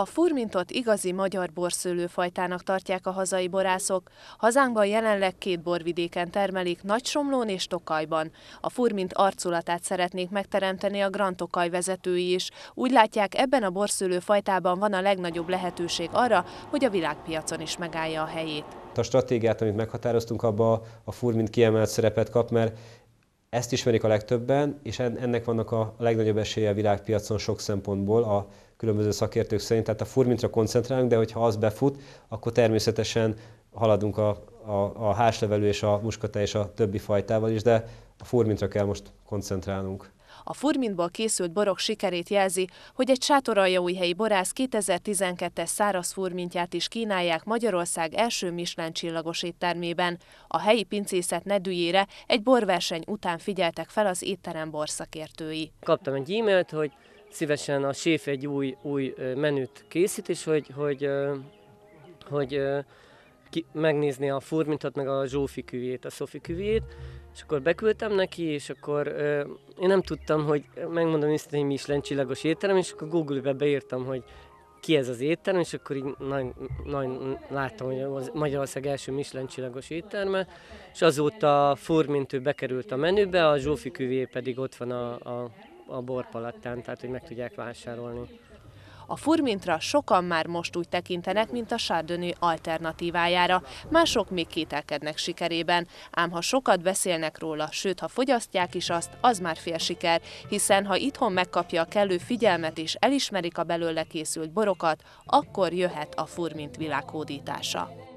A furmintot igazi magyar borszőlőfajtának tartják a hazai borászok. Hazánkban jelenleg két borvidéken termelik, Nagysomlón és Tokajban. A furmint arculatát szeretnék megteremteni a Grand Tokaj vezetői is. Úgy látják, ebben a borszőlőfajtában van a legnagyobb lehetőség arra, hogy a világpiacon is megállja a helyét. A stratégiát, amit meghatároztunk, abba a furmint kiemelt szerepet kap, mert ezt ismerik a legtöbben, és ennek vannak a legnagyobb esélye a világpiacon sok szempontból, a különböző szakértők szerint, tehát a furmintra koncentrálunk, de hogyha az befut, akkor természetesen haladunk a, a, a házlevelő és a muskata és a többi fajtával is, de a furmintra kell most koncentrálnunk. A furmintból készült borok sikerét jelzi, hogy egy helyi borász 2012-es száraz furmintját is kínálják Magyarország első Michelin csillagos éttermében. A helyi pincészet nedűjére egy borverseny után figyeltek fel az étterem borszakértői. Kaptam egy e-mailt, hogy szívesen a séf egy új, új menüt készít, és hogy, hogy, hogy, hogy ki, megnézni a furmintot, meg a Zsófi küvét, a Szofi küvét, és akkor beküldtem neki, és akkor én nem tudtam, hogy megmondom is, hogy mi is lencsillagos étterem, és akkor Google-be beírtam, hogy ki ez az étterem, és akkor így nagy, nagy, láttam, hogy az Magyarország első Michelin csillagos étterme, és azóta furmintő bekerült a menübe, a Zsófi küvé pedig ott van a, a a borpalattán, tehát hogy meg tudják vásárolni. A furmintra sokan már most úgy tekintenek, mint a sárdönő alternatívájára, mások még kételkednek sikerében, ám ha sokat beszélnek róla, sőt, ha fogyasztják is azt, az már fél siker, hiszen ha itthon megkapja a kellő figyelmet és elismerik a belőle készült borokat, akkor jöhet a furmint világhódítása.